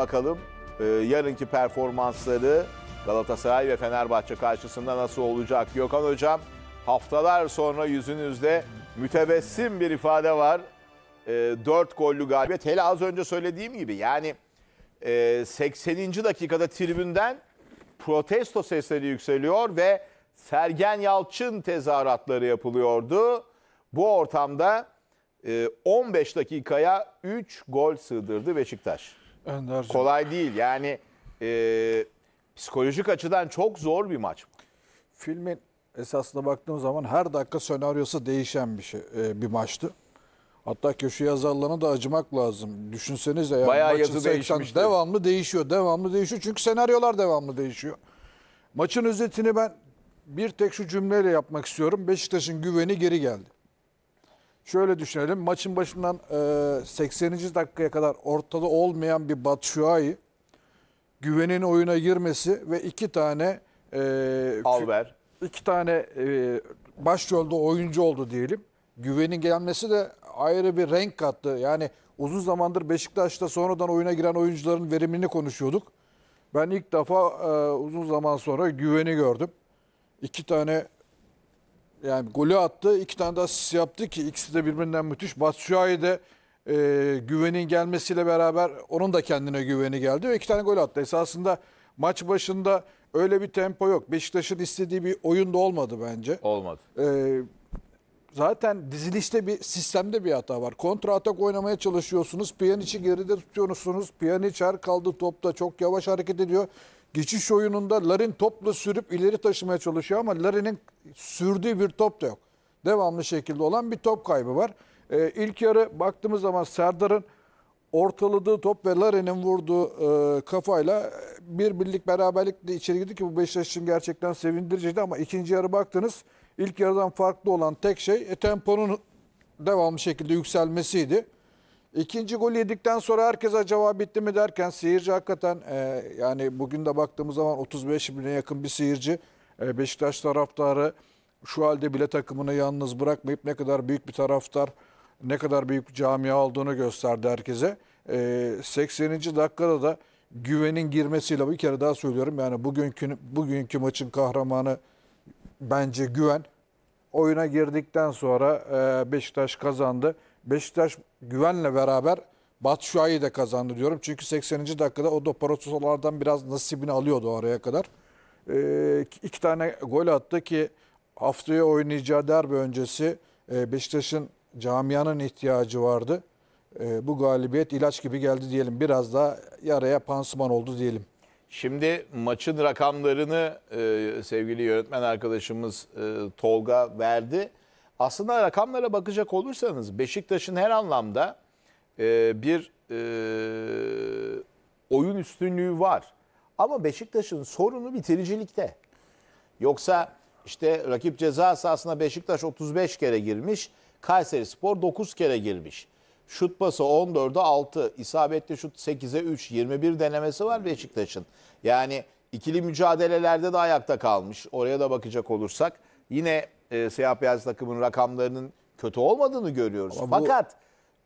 Bakalım e, yarınki performansları Galatasaray ve Fenerbahçe karşısında nasıl olacak? Gökhan Hocam haftalar sonra yüzünüzde mütebessim bir ifade var. E, 4 gollü galibiyet. Hele az önce söylediğim gibi yani e, 80. dakikada tribünden protesto sesleri yükseliyor ve Sergen Yalçın tezahüratları yapılıyordu. Bu ortamda 15 e, dakikaya 3 gol sığdırdı Beşiktaş. Önder'cim. Kolay değil yani e, psikolojik açıdan çok zor bir maç. Filmin esasına baktığım zaman her dakika senaryosu değişen bir şey e, bir maçtı. Hatta köşe yazarlarına da acımak lazım. Düşünsenize yani Bayağı maçın yazı 80 devamlı değişiyor, devamlı değişiyor. Çünkü senaryolar devamlı değişiyor. Maçın özetini ben bir tek şu cümleyle yapmak istiyorum. Beşiktaş'ın güveni geri geldi şöyle düşünelim. Maçın başından 80. E, dakikaya kadar ortada olmayan bir Batshuayi güvenin oyuna girmesi ve iki tane e, Alver. iki tane e, başrolde oyuncu oldu diyelim. Güvenin gelmesi de ayrı bir renk kattı. Yani uzun zamandır Beşiktaş'ta sonradan oyuna giren oyuncuların verimini konuşuyorduk. Ben ilk defa e, uzun zaman sonra güveni gördüm. İki tane yani golü attı. iki tane de asist yaptı ki ikisi de birbirinden müthiş. Batshuayi de e, güvenin gelmesiyle beraber onun da kendine güveni geldi ve iki tane gol attı. Esasında maç başında öyle bir tempo yok. Beşiktaş'ın istediği bir oyun da olmadı bence. Olmadı. E, zaten dizilişte bir sistemde bir hata var. Kontra atak oynamaya çalışıyorsunuz. Piyaniçi geride tutuyorsunuz. Pjanic her kaldı topta çok yavaş hareket ediyor. Geçiş oyununda Larin topla sürüp ileri taşımaya çalışıyor ama Larin'in sürdüğü bir top da yok. Devamlı şekilde olan bir top kaybı var. Ee, ilk yarı baktığımız zaman Serdar'ın ortaladığı top ve Larin'in vurduğu e, kafayla e, bir birlik beraberlikle de içeri girdi ki bu Beşiktaş için gerçekten sevindiriciydi ama ikinci yarı baktınız ilk yarıdan farklı olan tek şey e, temponun devamlı şekilde yükselmesiydi. İkinci gol yedikten sonra herkes acaba bitti mi derken seyirci hakikaten e, yani bugün de baktığımız zaman 35 bine yakın bir seyirci e, Beşiktaş taraftarı şu halde bile takımını yalnız bırakmayıp ne kadar büyük bir taraftar ne kadar büyük bir camia olduğunu gösterdi herkese. E, 80. dakikada da güvenin girmesiyle bir kere daha söylüyorum yani bugünkü bugünkü maçın kahramanı bence güven. Oyuna girdikten sonra e, Beşiktaş kazandı. Beşiktaş güvenle beraber Batu Şua'yı da kazandı diyorum. Çünkü 80. dakikada o da Paratosolardan biraz nasibini alıyordu oraya kadar. E, iki tane gol attı ki haftaya oynayacağı derbi öncesi e, Beşiktaş'ın camianın ihtiyacı vardı. E, bu galibiyet ilaç gibi geldi diyelim. Biraz da yaraya pansuman oldu diyelim. Şimdi maçın rakamlarını e, sevgili yönetmen arkadaşımız e, Tolga verdi. Aslında rakamlara bakacak olursanız Beşiktaş'ın her anlamda e, bir e, oyun üstünlüğü var. Ama Beşiktaş'ın sorunu bitiricilikte. Yoksa işte rakip ceza sahasına Beşiktaş 35 kere girmiş, Kayseri Spor 9 kere girmiş. Şut pası 14'e 6, isabetli şut 8'e 3, 21 denemesi var Beşiktaş'ın. Yani ikili mücadelelerde de ayakta kalmış. Oraya da bakacak olursak yine e, siyah beyaz takımın rakamlarının kötü olmadığını görüyoruz. Ama bu- Fakat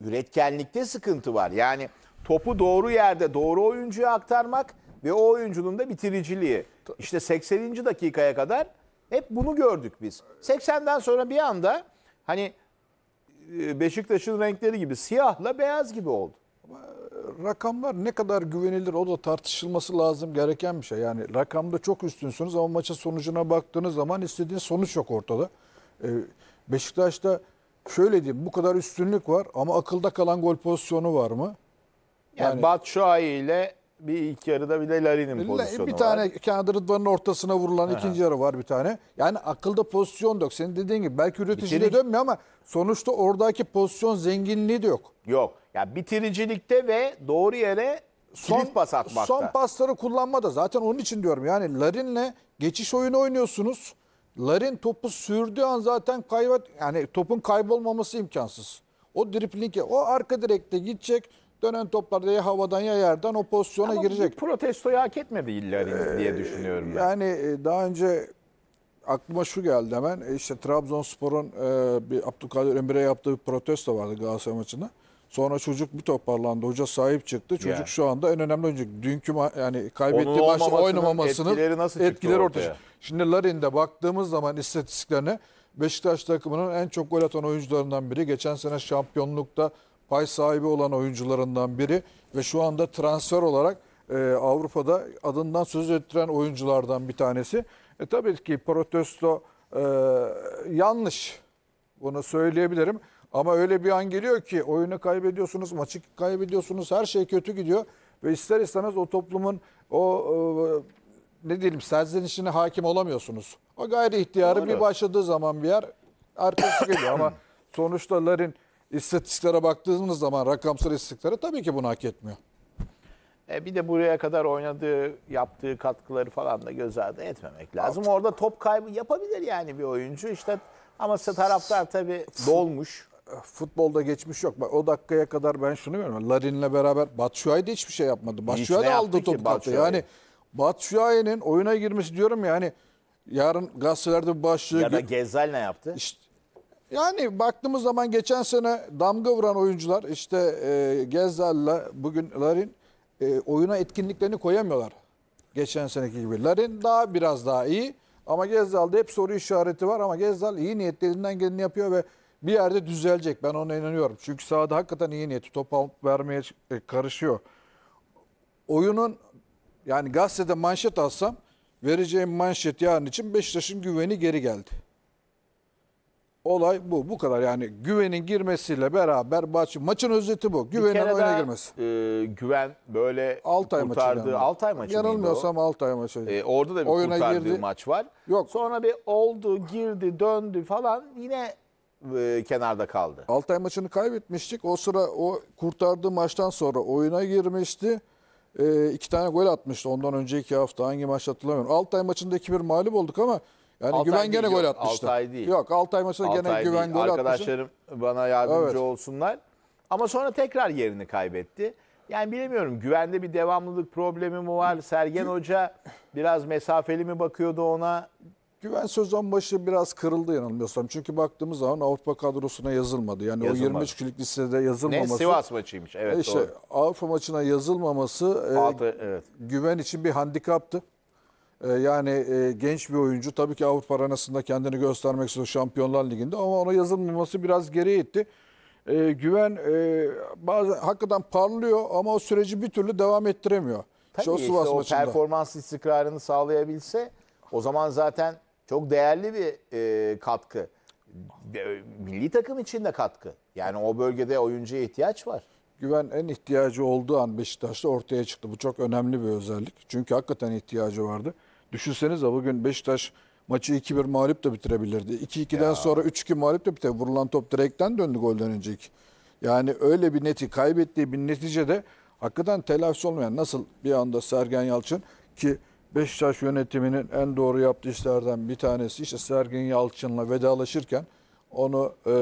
üretkenlikte sıkıntı var. Yani topu doğru yerde doğru oyuncuya aktarmak ve o oyuncunun da bitiriciliği. İşte 80. dakikaya kadar hep bunu gördük biz. 80'den sonra bir anda hani e, Beşiktaş'ın renkleri gibi siyahla beyaz gibi oldu rakamlar ne kadar güvenilir o da tartışılması lazım gereken bir şey. Yani rakamda çok üstünsünüz ama maçın sonucuna baktığınız zaman istediğiniz sonuç yok ortada. Ee, Beşiktaş'ta şöyle diyeyim bu kadar üstünlük var ama akılda kalan gol pozisyonu var mı? Yani, yani Batshuayi ile bir ilk yarıda bir de Larin'in pozisyonu Bir tane var. kendi Rıdvan'ın ortasına vurulan Aha. ikinci yarı var bir tane. Yani akılda pozisyon da yok. Senin dediğin gibi belki üreticide dönmüyor ama sonuçta oradaki pozisyon zenginliği de yok. Yok. Ya bitiricilikte ve doğru yere son, kilit pas atmakta. Son pasları kullanmada zaten onun için diyorum. Yani Larin'le geçiş oyunu oynuyorsunuz. Larin topu sürdüğü an zaten kaybet yani topun kaybolmaması imkansız. O dripling o arka direkte gidecek. Dönen toplarda ya havadan ya yerden o pozisyona Ama girecek. protestoyu hak etmedi Larin ee, diye düşünüyorum ben. Yani e, daha önce aklıma şu geldi hemen. E, işte Trabzonspor'un e, bir Abdülkadir Ömür'e yaptığı bir protesto vardı Galatasaray maçında. Sonra çocuk bir toparlandı. Hoca sahip çıktı. Çocuk yani. şu anda en önemli oyuncu. Dünkü yani kaybettiği maçta oynamamasının etkileri, nasıl etkileri ortaya. ortaya. Şimdi Larin'de baktığımız zaman istatistiklerine Beşiktaş takımının en çok gol atan oyuncularından biri. Geçen sene şampiyonlukta pay sahibi olan oyuncularından biri ve şu anda transfer olarak e, Avrupa'da adından söz ettiren oyunculardan bir tanesi. E tabii ki protesto e, yanlış. Bunu söyleyebilirim. Ama öyle bir an geliyor ki oyunu kaybediyorsunuz, maçı kaybediyorsunuz, her şey kötü gidiyor. Ve ister istemez o toplumun o e, ne diyelim serzenişine hakim olamıyorsunuz. O gayri ihtiyarı Doğru. bir başladığı zaman bir yer arkası geliyor. Ama sonuçta Larin istatistiklere baktığımız zaman rakamsal istatistiklere tabii ki bunu hak etmiyor. E bir de buraya kadar oynadığı, yaptığı katkıları falan da göz ardı etmemek lazım. Orada top kaybı yapabilir yani bir oyuncu. İşte ama taraftar tabii dolmuş futbolda geçmiş yok. Bak o dakikaya kadar ben şunu görüyorum. Larin'le beraber Batshuayi de hiçbir şey yapmadı. Batshuayi de aldı topu. Batshuayi. Yani Batshuayi'nin oyuna girmesi diyorum yani yarın gazetelerde bir başlığı ya da Gezal ne yaptı? İşte, yani baktığımız zaman geçen sene damga vuran oyuncular işte e, Gezal'la bugün Larin e, oyuna etkinliklerini koyamıyorlar. Geçen seneki gibi. Larin daha biraz daha iyi ama Gezal'da hep soru işareti var ama Gezal iyi niyetlerinden geleni yapıyor ve bir yerde düzelecek. Ben ona inanıyorum. Çünkü sahada hakikaten iyi niyeti top alıp vermeye e, karışıyor. Oyunun yani gazetede manşet alsam vereceğim manşet yarın için Beşiktaş'ın güveni geri geldi. Olay bu. Bu kadar yani güvenin girmesiyle beraber maçı maçın özeti bu. Güvenin oyuna daha, girmesi. E, güven böyle Altay kurtardığı maçı yani. Altay maçı Yanılmıyorsam Altay maçı. E, orada da bir oyuna kurtardığı girdi. maç var. Yok. Sonra bir oldu, girdi, döndü falan yine e, kenarda kaldı. Altay maçını kaybetmiştik. O sıra o kurtardığı maçtan sonra oyuna girmişti. E, iki tane gol atmıştı ondan önceki hafta. Hangi maç hatırlamıyorum. Altay maçında 2-1 mağlup olduk ama yani Altay Güven gene değil, gol atmıştı. Altay değil. Yok Altay maçında Altay gene değil. Güven gol atmıştı. Arkadaşlarım bana yardımcı Evet. olsunlar. Ama sonra tekrar yerini kaybetti. Yani bilemiyorum güvende bir devamlılık problemi mi var? Sergen Hoca biraz mesafeli mi bakıyordu ona? Güven Sözonbaşı biraz kırıldı yanılmıyorsam. Çünkü baktığımız zaman Avrupa kadrosuna yazılmadı. Yani Yazılmadı. o 23 kişilik listede yazılmaması. Ne Sivas maçıymış. Evet e, işte, doğru. Avrupa maçına yazılmaması e, Altı, e, evet. güven için bir handikaptı. E, yani e, genç bir oyuncu tabii ki Avrupa arenasında kendini göstermek istiyor Şampiyonlar Ligi'nde ama ona yazılmaması biraz geriye itti. E, güven e, bazen hakikaten parlıyor ama o süreci bir türlü devam ettiremiyor. Tabii işte o, Sivas o maçında. performans istikrarını sağlayabilse o zaman zaten çok değerli bir e, katkı. Milli takım için de katkı. Yani o bölgede oyuncuya ihtiyaç var. Güven en ihtiyacı olduğu an Beşiktaş'ta ortaya çıktı. Bu çok önemli bir özellik. Çünkü hakikaten ihtiyacı vardı. Düşünsenize bugün Beşiktaş maçı 2-1 mağlup da bitirebilirdi. 2-2'den ya. sonra 3-2 mağlup da bitirebilirdi. Vurulan top direkten döndü golden önceki. Yani öyle bir neti kaybettiği bir neticede hakikaten telafisi olmayan nasıl bir anda Sergen Yalçın ki Beşiktaş yönetiminin en doğru yaptığı işlerden bir tanesi işte Sergin Yalçın'la vedalaşırken onu e,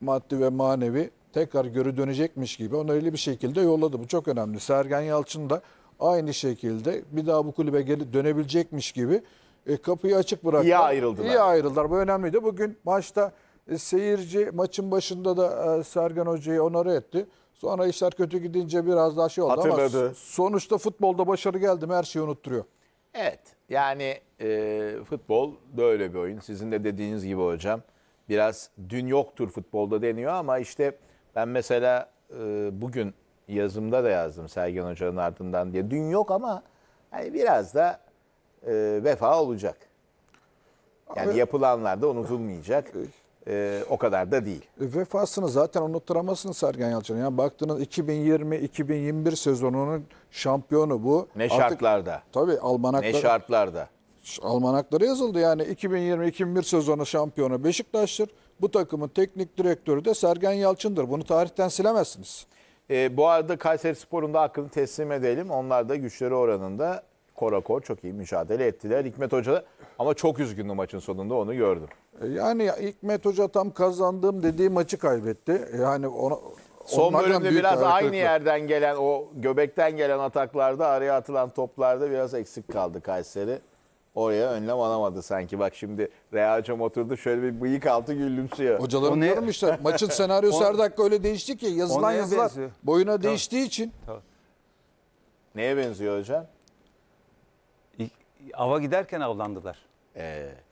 maddi ve manevi tekrar geri dönecekmiş gibi öyle bir şekilde yolladı. Bu çok önemli. Sergen Yalçın da aynı şekilde bir daha bu kulübe geri dönebilecekmiş gibi e, kapıyı açık bıraktı. İyi ayrıldılar. İyi ayrıldılar. Bu önemliydi. Bugün maçta e, seyirci maçın başında da e, Sergen Hoca'yı onarı etti. Sonra işler kötü gidince biraz daha şey oldu Hatırladı. ama sonuçta futbolda başarı geldi mi her şeyi unutturuyor. Evet yani e, futbol böyle bir oyun. Sizin de dediğiniz gibi hocam biraz dün yoktur futbolda deniyor ama işte ben mesela e, bugün yazımda da yazdım Sergen Hoca'nın ardından diye. Dün yok ama yani biraz da e, vefa olacak. Yani Abi, yapılanlar da unutulmayacak e, o kadar da değil. E, vefasını zaten unutturamazsın Sergen Yalçın. Yani baktığınız 2020-2021 sezonunun şampiyonu bu. Ne Artık, şartlarda? Tabii almanakları. Ne şartlarda? Almanaklara yazıldı yani 2020-2021 sezonu şampiyonu Beşiktaş'tır. Bu takımın teknik direktörü de Sergen Yalçın'dır. Bunu tarihten silemezsiniz. E, bu arada Kayseri Spor'un da hakkını teslim edelim. Onlar da güçleri oranında kora korakor çok iyi mücadele ettiler. Hikmet Hoca ama çok üzgündü maçın sonunda onu gördüm. E, yani Hikmet Hoca tam kazandığım dediği maçı kaybetti. E, yani ona, Son bölümde biraz aynı yerden gelen o göbekten gelen ataklarda araya atılan toplarda biraz eksik kaldı Kayseri. Oraya önlem alamadı sanki. Bak şimdi Reha Hocam oturdu şöyle bir bıyık altı gülümsüyor. Hocalarım ne? diyorum işte maçın senaryosu her dakika öyle değişti ki yazılan yazılar benziyor? boyuna tamam. değiştiği için. Tamam. Neye benziyor hocam? Ava giderken avlandılar. Ee.